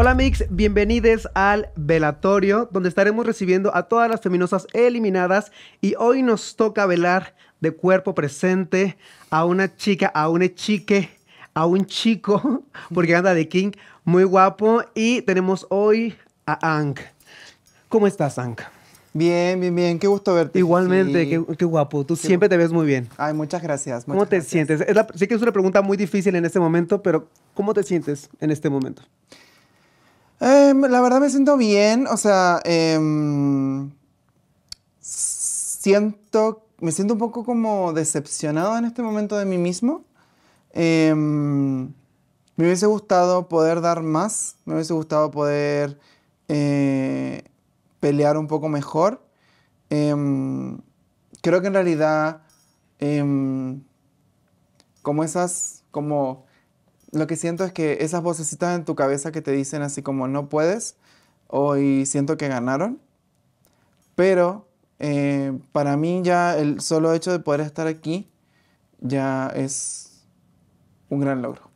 Hola Mix, bienvenidos al velatorio, donde estaremos recibiendo a todas las feminosas eliminadas y hoy nos toca velar de cuerpo presente a una chica, a un chique, a un chico, porque anda de King, muy guapo y tenemos hoy a Ank. ¿Cómo estás Ank? Bien, bien, bien, qué gusto verte. Igualmente, qué, guapo, tú siempre te ves muy bien. Ay, muchas gracias. Muchas ¿Cómo te sientes? Es sé que es una pregunta muy difícil en este momento, pero ¿cómo te sientes en este momento? Em, la verdad me siento bien, o sea, em, siento, me siento un poco como decepcionado en este momento de mí mismo. Em, me hubiese gustado poder dar más, me hubiese gustado poder eh, pelear un poco mejor. creo que en realidad, como esas, como lo que siento es que esas vocecitas en tu cabeza que te dicen así como no puedes, hoy siento que ganaron, pero eh, para mí ya el solo hecho de poder estar aquí ya es un gran logro.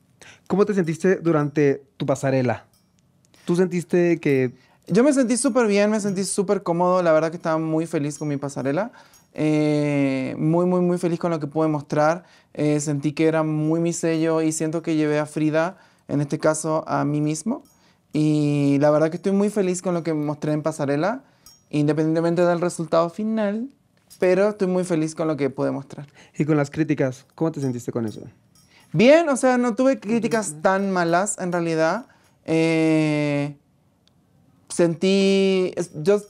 ¿Cómo te sentiste durante tu pasarela? ¿Tú sentiste que... Yo me sentí súper bien, me sentí súper cómodo, la verdad que estaba muy feliz con mi pasarela. Eh, muy, muy, muy feliz con lo que pude mostrar. Eh, sentí que era muy mi sello y siento que llevé a Frida, en este caso a mí mismo. Y la verdad que estoy muy feliz con lo que mostré en pasarela, independientemente del resultado final, pero estoy muy feliz con lo que pude mostrar. Y con las críticas, ¿cómo te sentiste con eso? Bien, o sea, no tuve críticas tan malas en realidad. Eh, sentí, yo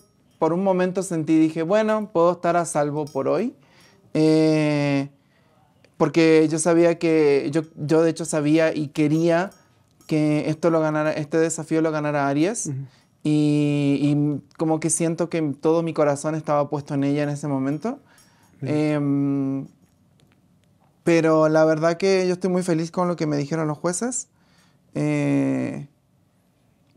por un momento sentí, dije, bueno, puedo estar a salvo por hoy. Eh, porque yo sabía que, yo, yo de hecho sabía y quería que esto lo ganara, este desafío lo ganara Aries. y, como que siento que todo mi corazón estaba puesto en ella en ese momento. Em, pero la verdad que yo estoy muy feliz con lo que me dijeron los jueces. Eh,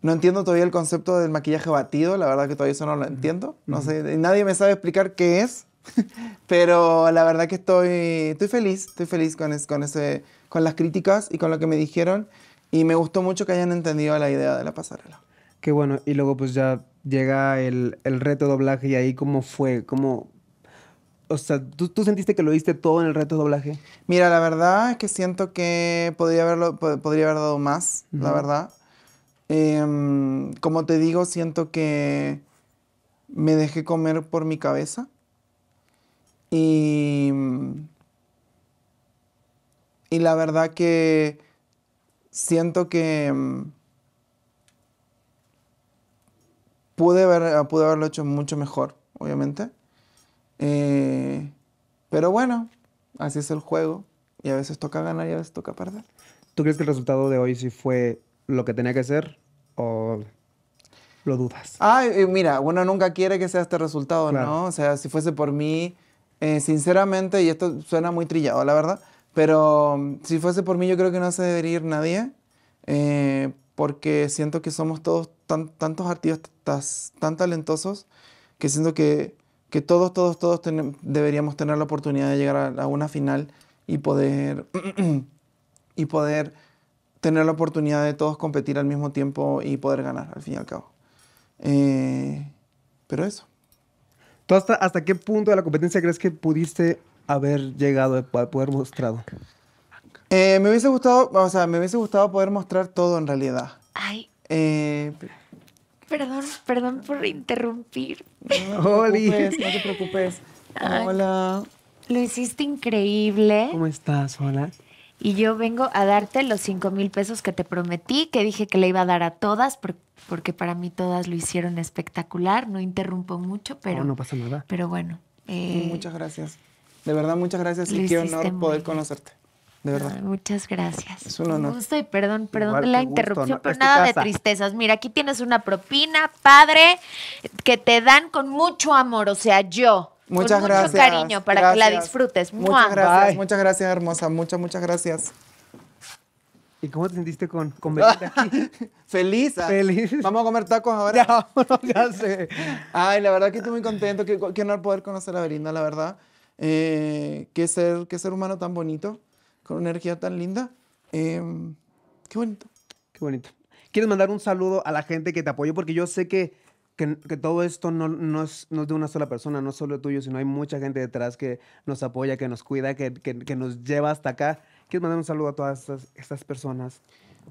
no entiendo todavía el concepto del maquillaje batido, la verdad que todavía eso no lo entiendo. No sé, nadie me sabe explicar qué es, pero la verdad que estoy, estoy feliz, estoy feliz con, con, ese, con las críticas y con lo que me dijeron y me gustó mucho que hayan entendido la idea de la pasarela. Qué bueno, y luego pues ya llega el, el reto doblaje y ahí cómo fue, cómo... O sea, ¿tú, sentiste que lo diste todo en el reto doblaje? Mira, la verdad es que siento que podría, haberlo, podría haber dado más, la verdad. Em, como te digo, siento que me dejé comer por mi cabeza y, y la verdad que siento que em, pude, haber, ah, pude haberlo hecho mucho mejor, obviamente. Eh, pero bueno, así es el juego y a veces toca ganar y a veces toca perder. ¿Tú crees que el resultado de hoy sí fue lo que tenía que ser o lo dudas? Ah, mira, uno nunca quiere que sea este resultado, ¿no? O sea, si fuese por mí, eh, sinceramente, y esto suena muy trillado, la verdad, pero mm, si fuese por mí, yo creo que no se debería ir nadie, eh, porque siento que somos todos tantos artistas tan talentosos que siento que, que todos, todos, todos deberíamos tener la oportunidad de llegar a, a una final y poder, y poder tener la oportunidad de todos competir al mismo tiempo y poder ganar, al fin y al cabo. Eh, pero eso. ¿Tú hasta, hasta qué punto de la competencia crees que pudiste haber llegado, a poder mostrado? Eh, me hubiese gustado, o sea, me hubiese gustado poder mostrar todo en realidad. Ay. Eh, perdón, perdón por interrumpir. No, te preocupes, Hola. Lo hiciste increíble. ¿Cómo estás? Hola y yo vengo a darte los cinco mil pesos que te prometí, que dije que le iba a dar a todas, porque para mí todas lo hicieron espectacular. No interrumpo mucho, pero. Oh, no, pasa nada. Pero bueno. Eh, muchas gracias. De verdad, muchas gracias y qué honor poder conocerte. De verdad. Ah, muchas gracias. Es un honor. gusto y perdón, perdón la interrupción, pero nada de tristezas. Mira, aquí tienes una propina, padre, que te dan con mucho amor. O sea, yo pues muchas gracias. Mucho cariño para que la disfrutes. Muchas gracias, muchas gracias, hermosa. Muchas, muchas gracias. ¿Y cómo te sentiste con, con aquí? Ah. Feliz. Vamos a comer tacos ahora. Ya, sé. Ay, la verdad que estoy muy contento. Qué, honor poder conocer a Belinda, la verdad. Eh, qué, ser, qué ser humano tan bonito, con energía tan linda. Em, qué bonito. Qué bonito. ¿Quieres mandar un saludo a la gente que te apoyó? Porque yo sé que que, todo esto no, no, es, no, de una sola persona, no es solo tuyo, sino hay mucha gente detrás que nos apoya, que nos cuida, que, que, nos lleva hasta acá. Quiero mandar un saludo a todas estas, personas?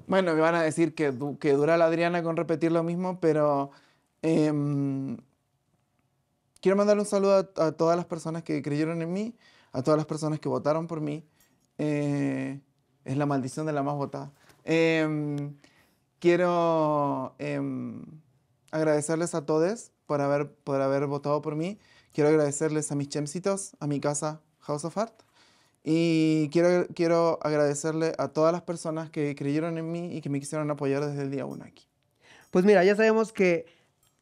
Bueno, me van a decir que, que dura la Adriana con repetir lo mismo, pero em, quiero mandar un saludo a, todas las personas que creyeron en mí, a todas las personas que votaron por mí. Eh, es la maldición de la más votada. Em, quiero em, agradecerles a todos por haber, por haber votado por mí. Quiero agradecerles a mis chemcitos, a mi casa House of Art. Y quiero, quiero agradecerle a todas las personas que creyeron en mí y que me quisieron apoyar desde el día uno aquí. Pues mira, ya sabemos que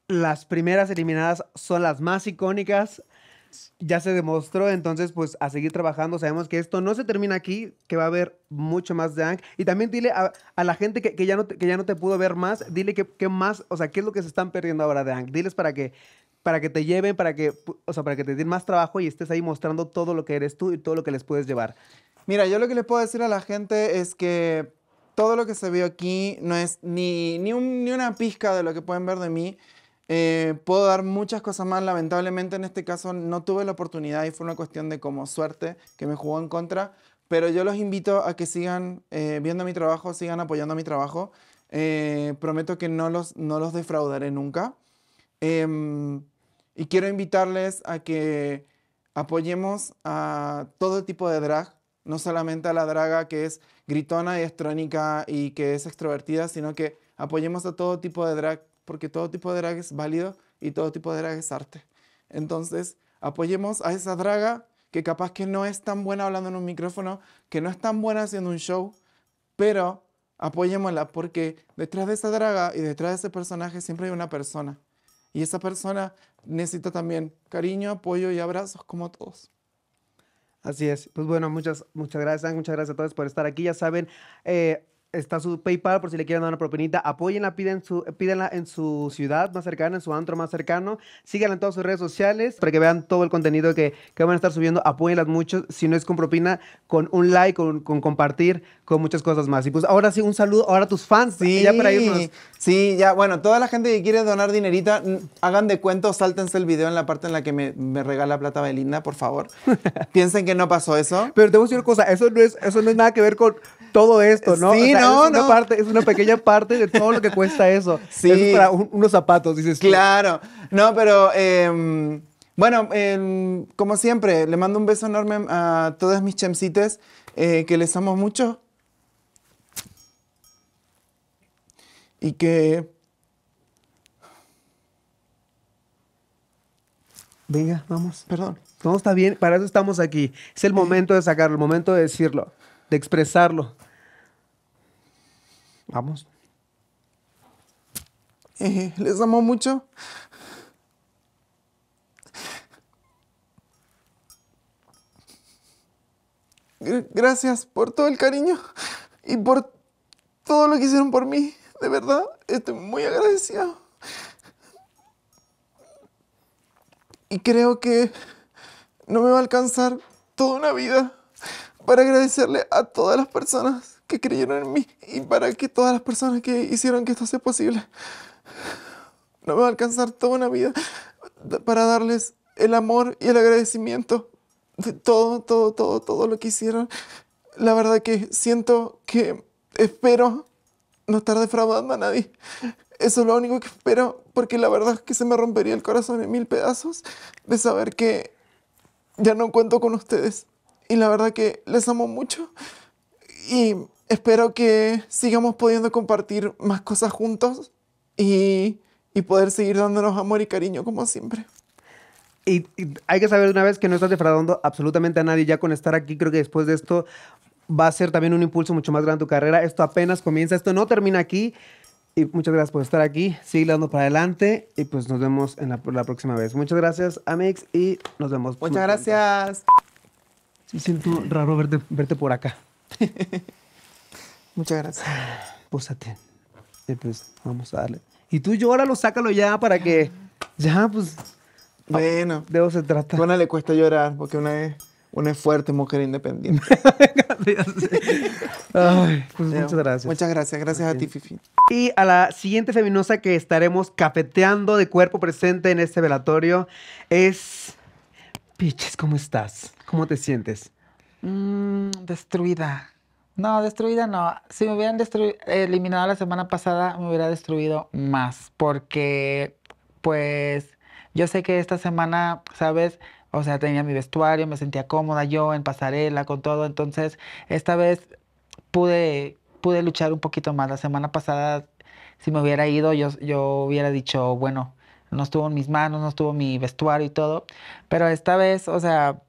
las primeras eliminadas son las más icónicas, ya se demostró, entonces pues a seguir trabajando, sabemos que esto no se termina aquí, que va a haber mucho más de Ang. Y también dile a, la gente que, ya no te, que ya no te pudo ver más, dile qué más, o sea, qué es lo que se están perdiendo ahora de Ang. Diles para que para que te lleven, para que, o sea, para que te den más trabajo y estés ahí mostrando todo lo que eres tú y todo lo que les puedes llevar. Mira, yo lo que le puedo decir a la gente es que todo lo que se vio aquí no es ni, ni una pizca de lo que pueden ver de mí. Eh, puedo dar muchas cosas más, lamentablemente en este caso no tuve la oportunidad y fue una cuestión de como suerte que me jugó en contra, pero yo los invito a que sigan eh, viendo mi trabajo, sigan apoyando mi trabajo. Eh, prometo que no los, no los defraudaré nunca. Em, y quiero invitarles a que apoyemos a todo tipo de drag, no solamente a la draga que es gritona y estrónica y que es extrovertida, sino que apoyemos a todo tipo de drag porque todo tipo de drag es válido y todo tipo de drag es arte. Entonces, apoyemos a esa draga que capaz que no es tan buena hablando en un micrófono, que no es tan buena haciendo un show, pero apoyémosla porque detrás de esa draga y detrás de ese personaje siempre hay una persona. Y esa persona necesita también cariño, apoyo y abrazos como todos. Así es. Pues bueno, muchas, muchas gracias, muchas gracias a todos por estar aquí. Ya saben, eh, está su PayPal por si le quieren dar una propinita. Apóyenla, piden pídenla en su ciudad más cercana, en su antro más cercano. Síganla en todas sus redes sociales para que vean todo el contenido que, van a estar subiendo. Apóyenlas mucho. Si no es con propina, con un like, con, compartir, con muchas cosas más. Y pues ahora sí, un saludo ahora a tus fans. Sí, ya para irnos. Sí, ya. Bueno, toda la gente que quiere donar dinerita, hagan de cuento, sáltense el video en la parte en la que me, me regala plata Belinda, por favor. Piensen que no pasó eso. Pero tengo que decir una cosa, eso no es, eso no es nada que ver con todo esto, ¿no? Sí, no, es una no. es una pequeña parte de todo lo que cuesta eso. Sí. para unos zapatos, dices Claro. No, pero... Em, bueno, em, como siempre, le mando un beso enorme a todas mis chemcites, eh, que les amo mucho. Y que... Venga, vamos. Perdón. Todo está bien, para eso estamos aquí. Es el momento de sacarlo, el momento de decirlo de expresarlo. Vamos. Eh, les amo mucho. gracias por todo el cariño y por todo lo que hicieron por mí. De verdad, estoy muy agradecido. Y creo que no me va a alcanzar toda una vida para agradecerle a todas las personas que creyeron en mí y para que todas las personas que hicieron que esto sea posible. No me va a alcanzar toda una vida para darles el amor y el agradecimiento de todo, todo, todo, todo lo que hicieron. La verdad que siento que espero no estar defraudando a nadie. Eso es lo único que espero, porque la verdad es que se me rompería el corazón en mil pedazos de saber que ya no cuento con ustedes y la verdad que les amo mucho y espero que sigamos pudiendo compartir más cosas juntos y, y poder seguir dándonos amor y cariño como siempre. Y, hay que saber de una vez que no estás defraudando absolutamente a nadie. Ya con estar aquí, creo que después de esto va a ser también un impulso mucho más grande tu carrera. Esto apenas comienza, esto no termina aquí. Y muchas gracias por estar aquí. Sigue dando para adelante y pues nos vemos en la, próxima vez. Muchas gracias, Amix, y nos vemos. Muchas gracias. Me siento raro verte, verte por acá. Muchas gracias. Pósate. Y eh, pues vamos a darle. Y tú llóralo, sácalo ya para que. Ya, pues. Bueno. Debo ser se trata. le cuesta llorar porque una es, una fuerte mujer independiente. pues muchas gracias. Muchas gracias. Gracias a ti, Fifi. Y a la siguiente feminosa que estaremos cafeteando de cuerpo presente en este velatorio es ¿cómo estás? ¿Cómo te sientes? Mmm, destruida. No, destruida no. Si me hubieran eliminado la semana pasada, me hubiera destruido más. Porque, pues, yo sé que esta semana, ¿sabes? O sea, tenía mi vestuario, me sentía cómoda yo en pasarela, con todo. Entonces, esta vez pude, pude luchar un poquito más. La semana pasada, si me hubiera ido, yo, yo hubiera dicho, bueno, no estuvo en mis manos, no estuvo mi vestuario y todo. Pero esta vez, o sea,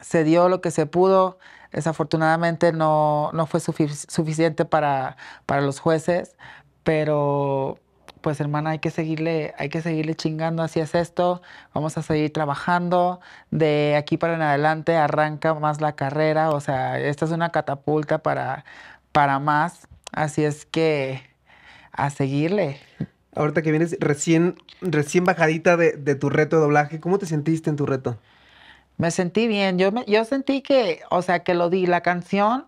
se dio lo que se pudo. Desafortunadamente no, fue suficiente para, para los jueces, pero pues hermana, hay que seguirle, hay que seguirle chingando, así es esto, vamos a seguir trabajando, de aquí para en adelante arranca más la carrera, o sea, esta es una catapulta para, para más, así es que a seguirle. Ahorita que vienes recién, recién bajadita de, tu reto de doblaje, ¿cómo te sentiste en tu reto? Me sentí bien. Yo, me, yo sentí que, o sea, que lo di. La canción,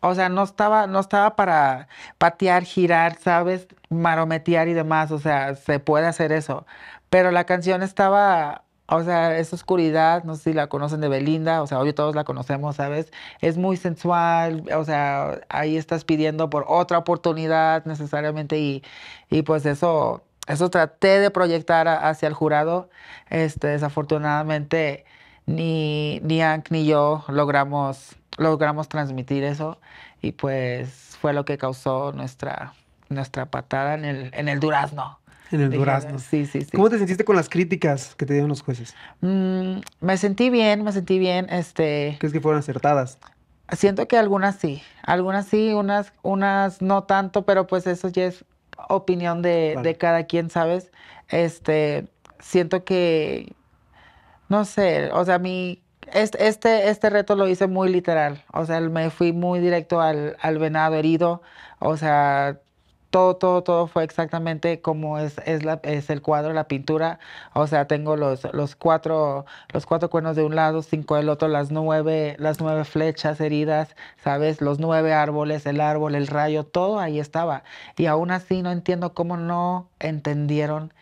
o sea, no estaba, no estaba para patear, girar, ¿sabes? Marometear y demás. O sea, se puede hacer eso. Pero la canción estaba, o sea, esa oscuridad, no sé si la conocen de Belinda, o sea, hoy todos la conocemos, ¿sabes? Es muy sensual, o sea, ahí estás pidiendo por otra oportunidad necesariamente y, pues eso, eso traté de proyectar hacia el jurado. Este, desafortunadamente ni, ni Ank ni yo logramos, logramos transmitir eso y pues fue lo que causó nuestra, nuestra patada en en el durazno. En el durazno. Sí, sí, sí. ¿Cómo te sentiste con las críticas que te dieron los jueces? Mm, me sentí bien, me sentí bien. Este, ¿Crees que fueron acertadas? Siento que algunas sí, algunas sí, unas, unas no tanto, pero pues eso ya es opinión de, de cada quien, ¿sabes? Este, siento que, no sé, o sea, mi, este, este, este reto lo hice muy literal, o sea, me fui muy directo al, al venado herido, o sea, todo, todo, todo fue exactamente como es, el cuadro, la pintura. O sea, tengo los, cuatro, cuernos de un lado, cinco del otro, las nueve, flechas heridas, ¿sabes? Los nueve árboles, el árbol, el rayo, todo ahí estaba. Y aún así no entiendo cómo no entendieron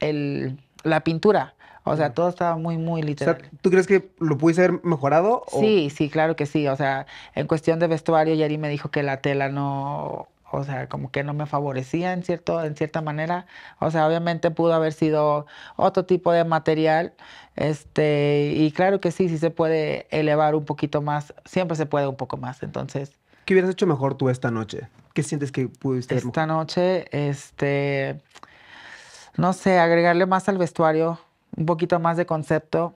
la pintura. O sea, todo estaba muy, muy literal. ¿tú crees que lo pudiste haber mejorado? Sí, sí, claro que sí. O sea, en cuestión de vestuario, Yari me dijo que la tela no, o sea, como que no me favorecía en, cierto, en cierta manera. O sea, obviamente pudo haber sido otro tipo de material. Este, y claro que sí, sí se puede elevar un poquito más, siempre se puede un poco más, entonces. ¿Qué hubieras hecho mejor tú esta noche? ¿Qué sientes que pudiste hacer? Esta noche, este, no sé, agregarle más al vestuario, un poquito más de concepto,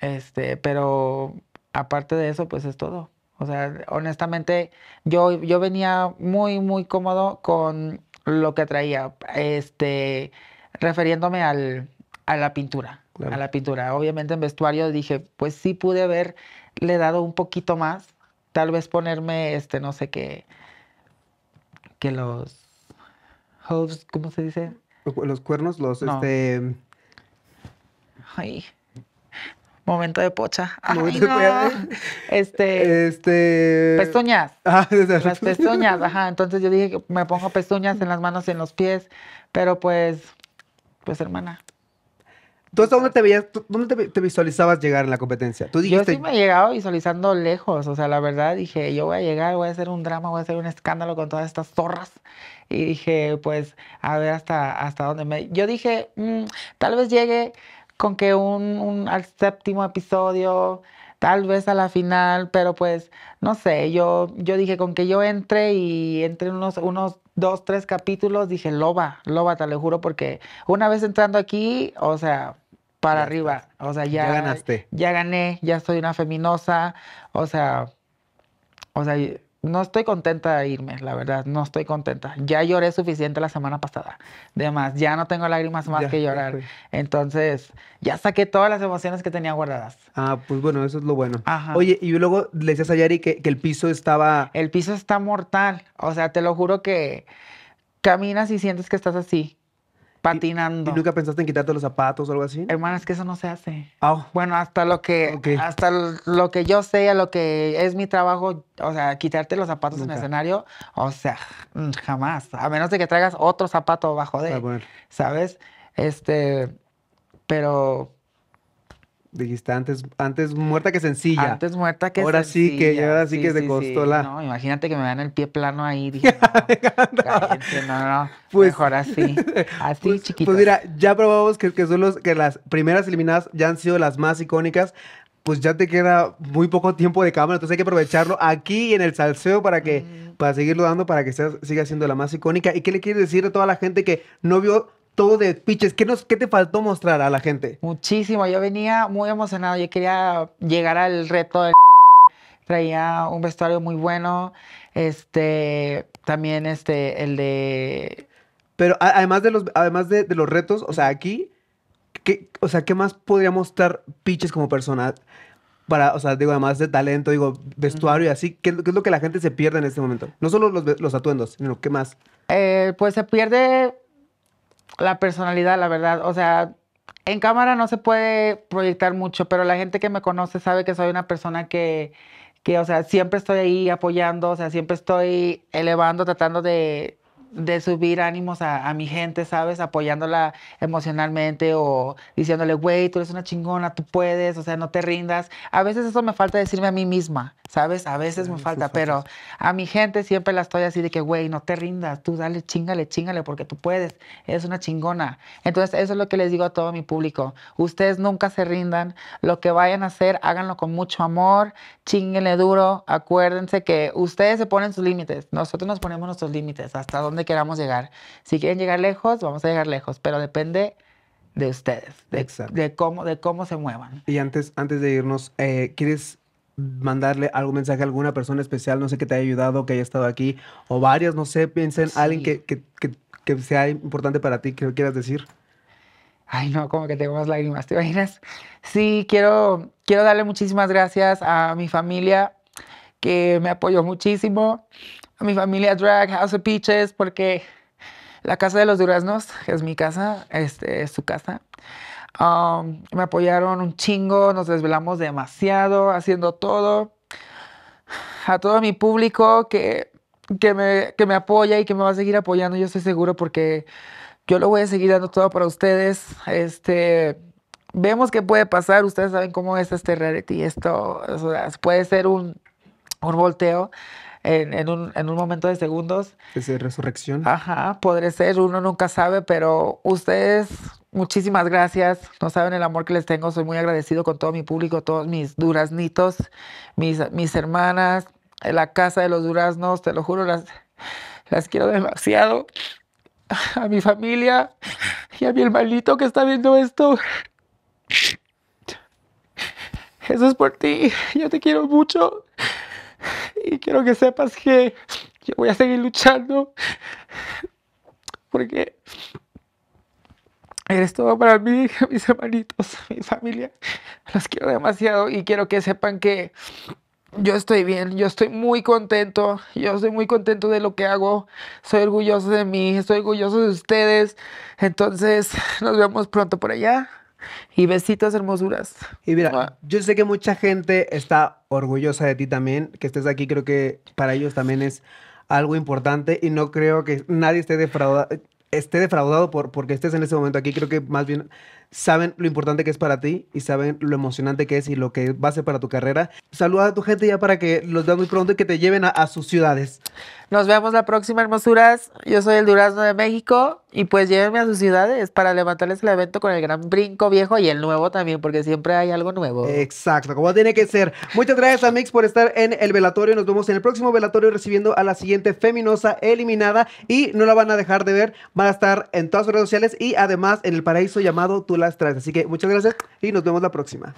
este, pero aparte de eso, pues es todo. O sea, honestamente, yo, yo venía muy, muy cómodo con lo que traía, este, refiriéndome al, a la pintura. A la pintura. Obviamente en vestuario dije, pues sí pude haberle dado un poquito más. Tal vez ponerme, este, no sé qué, que los ¿cómo se dice? Los cuernos, los, este... Ay. Momento de pocha. Ay, Este, este. Pezuñas. Ah, las pezuñas, ajá. Entonces yo dije que me pongo pestuñas en las manos y en los pies. Pero pues, pues hermana. Entonces, ¿dónde te veías, dónde te, visualizabas llegar en la competencia? ¿Tú dijiste... Yo sí me he llegado visualizando lejos, o sea, la verdad dije, yo voy a llegar, voy a hacer un drama, voy a hacer un escándalo con todas estas zorras. Y dije, pues, a ver hasta, hasta dónde me... Yo dije, mm, tal vez llegue con que un, un, al séptimo episodio, tal vez a la final, pero pues no sé, yo, yo dije con que yo entre y entre unos, unos dos, tres capítulos, dije loba, loba, te lo juro, porque una vez entrando aquí, o sea, para arriba, o sea, ya, ya ganaste. Ya gané, ya soy una feminosa, o sea, o sea, no estoy contenta de irme, la verdad, no estoy contenta. Ya lloré suficiente la semana pasada. Además, ya no tengo lágrimas más que llorar. Entonces, ya saqué todas las emociones que tenía guardadas. Ah, pues bueno, eso es lo bueno. Oye, y luego le decías a Yari que, que el piso estaba... El piso está mortal. O sea, te lo juro que caminas y sientes que estás así Patinando. ¿Y, nunca pensaste en quitarte los zapatos o algo así? Hermana, es que eso no se hace. Ah. Bueno, hasta lo que hasta lo que yo sé, a lo que es mi trabajo, o sea, quitarte los zapatos en el escenario, o sea, mm, jamás. A menos de que traigas otro zapato bajo ah, de, él, ¿sabes? Este, pero Dijiste antes, antes muerta que sencilla. Antes muerta que ahora sencilla. Sí que, ahora sí, que se costó la. No, imagínate que me dan el pie plano ahí. no, pues, mejor así. Pues, así chiquito. Pues mira, ya probamos que, que, son que las primeras eliminadas ya han sido las más icónicas. Pues ya te queda muy poco tiempo de cámara, entonces hay que aprovecharlo aquí en el salseo para que, mm. para seguirlo dando, para que siga siendo la más icónica. ¿Y qué le quieres decir a toda la gente que no vio todo de pitches. ¿Qué, nos, ¿Qué te faltó mostrar a la gente? Muchísimo. Yo venía muy emocionado. Yo quería llegar al reto de traía un vestuario muy bueno. Este, también este, el de. Pero además de los, además de, los retos, o sea, aquí, ¿qué, o sea, ¿qué más podría mostrar Piches como persona? Para, o sea, digo, además de talento, digo, vestuario y así, ¿qué, es lo que la gente se pierde en este momento? No solo los, atuendos, sino qué más. Eh, pues se pierde la personalidad, la verdad. O sea, en cámara no se puede proyectar mucho, pero la gente que me conoce sabe que soy una persona que, que o sea, siempre estoy ahí apoyando, o sea, siempre estoy elevando, tratando de, de subir ánimos a, a, mi gente, ¿sabes? Apoyándola emocionalmente o diciéndole, güey, tú eres una chingona, tú puedes, o sea, no te rindas. A veces eso me falta decirme a mí misma, ¿sabes? A veces me falta, pero a mi gente siempre la estoy así de que, güey, no te rindas, tú dale, chingale, chingale, porque tú puedes, es una chingona. Entonces, eso es lo que les digo a todo mi público. Ustedes nunca se rindan, lo que vayan a hacer, háganlo con mucho amor, chinguenle duro, acuérdense que ustedes se ponen sus límites, nosotros nos ponemos nuestros límites, hasta donde queramos llegar. Si quieren llegar lejos, vamos a llegar lejos, pero depende de ustedes, de, de cómo, de cómo se muevan. Y antes, antes de irnos, eh, ¿quieres mandarle algún mensaje a alguna persona especial, no sé, que te haya ayudado, que haya estado aquí, o varias, no sé, piensen, alguien que, que, que, sea importante para ti, que lo quieras decir. Ay, no, como que tengo más lágrimas, ¿te imaginas? Sí, quiero, quiero darle muchísimas gracias a mi familia, que me apoyó muchísimo, a mi familia Drag, House of Peaches, porque la casa de los duraznos, es mi casa, este, es su casa, Um, me apoyaron un chingo, nos desvelamos demasiado haciendo todo. A todo mi público que, me, que apoya y que me va a seguir apoyando, yo estoy seguro porque yo lo voy a seguir dando todo para ustedes. Este, vemos qué puede pasar. Ustedes saben cómo es este reality. Esto puede ser un, un volteo en, en, un, en un momento de segundos. Es de resurrección. Ajá, podré ser, uno nunca sabe, pero ustedes muchísimas gracias. No saben el amor que les tengo. Soy muy agradecido con todo mi público, todos mis duraznitos, mis, mis hermanas, la casa de los duraznos. Te lo juro, las, las quiero demasiado. A mi familia y a mi hermanito que está viendo esto. Eso es por ti. Yo te quiero mucho. Y quiero que sepas que yo voy a seguir luchando porque eres todo para mí, mis hermanitos, mi familia. Los quiero demasiado y quiero que sepan que yo estoy bien, yo estoy muy contento, yo estoy muy contento de lo que hago, soy orgulloso de mí, estoy orgulloso de ustedes. Entonces, nos vemos pronto por allá. Y besitos, hermosuras. Y mira, yo sé que mucha gente está orgullosa de ti también, que estés aquí, creo que para ellos también es algo importante y no creo que nadie esté defraudado esté defraudado por porque estés en ese momento aquí creo que más bien saben lo importante que es para ti y saben lo emocionante que es y lo que va a ser para tu carrera. Saluda a tu gente ya para que los vean muy pronto y que te lleven a, sus ciudades. Nos vemos la próxima, hermosuras. Yo soy el Durazno de México y pues llévenme a sus ciudades para levantarles el evento con el gran brinco viejo y el nuevo también, porque siempre hay algo nuevo. Exacto, como tiene que ser. Muchas gracias a Mix por estar en el velatorio. Nos vemos en el próximo velatorio recibiendo a la siguiente feminosa eliminada y no la van a dejar de ver. Van a estar en todas sus redes sociales y además en el paraíso llamado tu las traes. Así que muchas gracias y nos vemos la próxima.